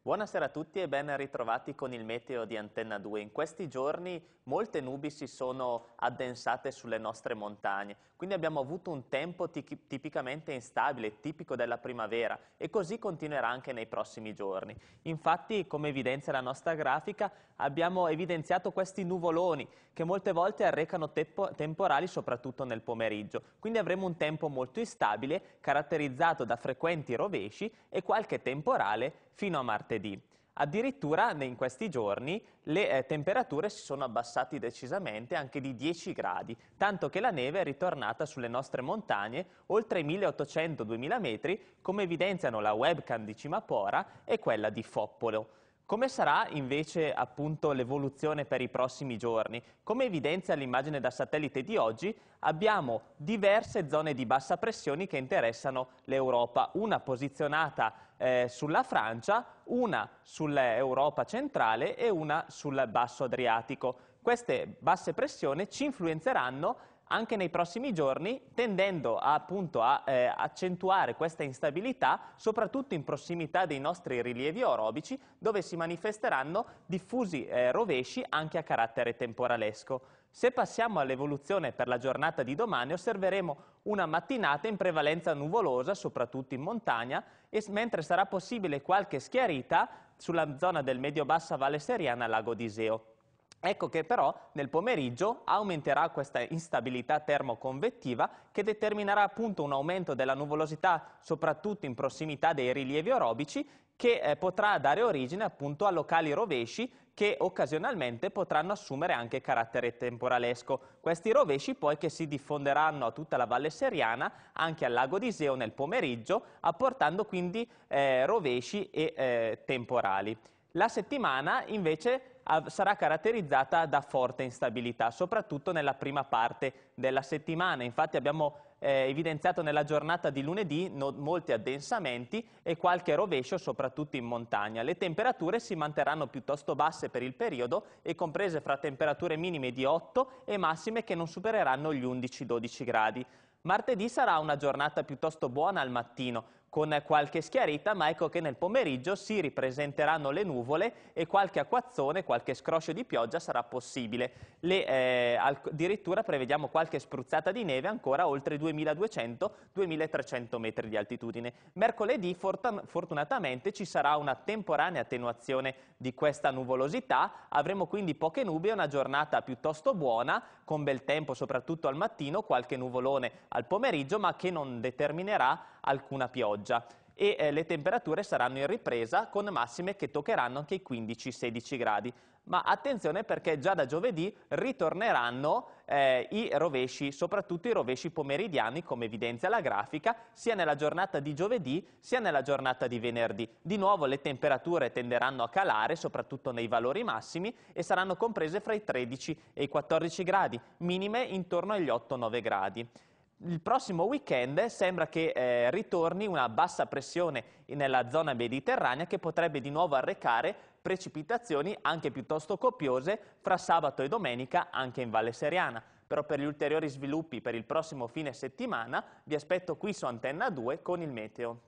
Buonasera a tutti e ben ritrovati con il meteo di Antenna 2. In questi giorni molte nubi si sono addensate sulle nostre montagne, quindi abbiamo avuto un tempo tipicamente instabile, tipico della primavera e così continuerà anche nei prossimi giorni. Infatti, come evidenzia la nostra grafica, abbiamo evidenziato questi nuvoloni che molte volte arrecano temporali soprattutto nel pomeriggio. Quindi avremo un tempo molto instabile, caratterizzato da frequenti rovesci e qualche temporale fino a martedì martedì. Addirittura in questi giorni le eh, temperature si sono abbassate decisamente anche di 10 gradi, tanto che la neve è ritornata sulle nostre montagne oltre i 1800-2000 metri, come evidenziano la webcam di Cimapora e quella di Foppolo. Come sarà invece l'evoluzione per i prossimi giorni? Come evidenzia l'immagine da satellite di oggi, abbiamo diverse zone di bassa pressione che interessano l'Europa, una posizionata eh, sulla Francia, una sull'Europa centrale e una sul Basso Adriatico. Queste basse pressioni ci influenzeranno anche nei prossimi giorni, tendendo appunto a eh, accentuare questa instabilità, soprattutto in prossimità dei nostri rilievi orobici, dove si manifesteranno diffusi eh, rovesci anche a carattere temporalesco. Se passiamo all'evoluzione per la giornata di domani, osserveremo una mattinata in prevalenza nuvolosa, soprattutto in montagna, e mentre sarà possibile qualche schiarita sulla zona del medio-bassa Valle Seriana a Lago d'Iseo. Ecco che però nel pomeriggio aumenterà questa instabilità termoconvettiva che determinerà appunto un aumento della nuvolosità soprattutto in prossimità dei rilievi orobici che eh, potrà dare origine appunto a locali rovesci che occasionalmente potranno assumere anche carattere temporalesco. Questi rovesci poi che si diffonderanno a tutta la Valle Seriana, anche al lago di Seo nel pomeriggio, apportando quindi eh, rovesci e eh, temporali. La settimana invece sarà caratterizzata da forte instabilità, soprattutto nella prima parte della settimana. Infatti abbiamo eh, evidenziato nella giornata di lunedì no, molti addensamenti e qualche rovescio soprattutto in montagna. Le temperature si manterranno piuttosto basse per il periodo e comprese fra temperature minime di 8 e massime che non supereranno gli 11-12 gradi. Martedì sarà una giornata piuttosto buona al mattino, con qualche schiarita, ma ecco che nel pomeriggio si ripresenteranno le nuvole e qualche acquazzone, qualche scroscio di pioggia sarà possibile. Le, eh, addirittura prevediamo qualche spruzzata di neve ancora oltre 2200-2300 metri di altitudine. Mercoledì fortunatamente ci sarà una temporanea attenuazione di questa nuvolosità, avremo quindi poche nubi e una giornata piuttosto buona, con bel tempo soprattutto al mattino, qualche nuvolone al pomeriggio, ma che non determinerà alcuna pioggia pioggia e eh, le temperature saranno in ripresa con massime che toccheranno anche i 15-16 gradi. Ma attenzione perché già da giovedì ritorneranno eh, i rovesci, soprattutto i rovesci pomeridiani come evidenzia la grafica, sia nella giornata di giovedì sia nella giornata di venerdì. Di nuovo le temperature tenderanno a calare, soprattutto nei valori massimi, e saranno comprese fra i 13 e i 14 gradi, minime intorno agli 8-9 gradi il prossimo weekend sembra che eh, ritorni una bassa pressione nella zona mediterranea che potrebbe di nuovo arrecare precipitazioni anche piuttosto copiose fra sabato e domenica anche in Valle Seriana. Però per gli ulteriori sviluppi per il prossimo fine settimana vi aspetto qui su Antenna 2 con il meteo.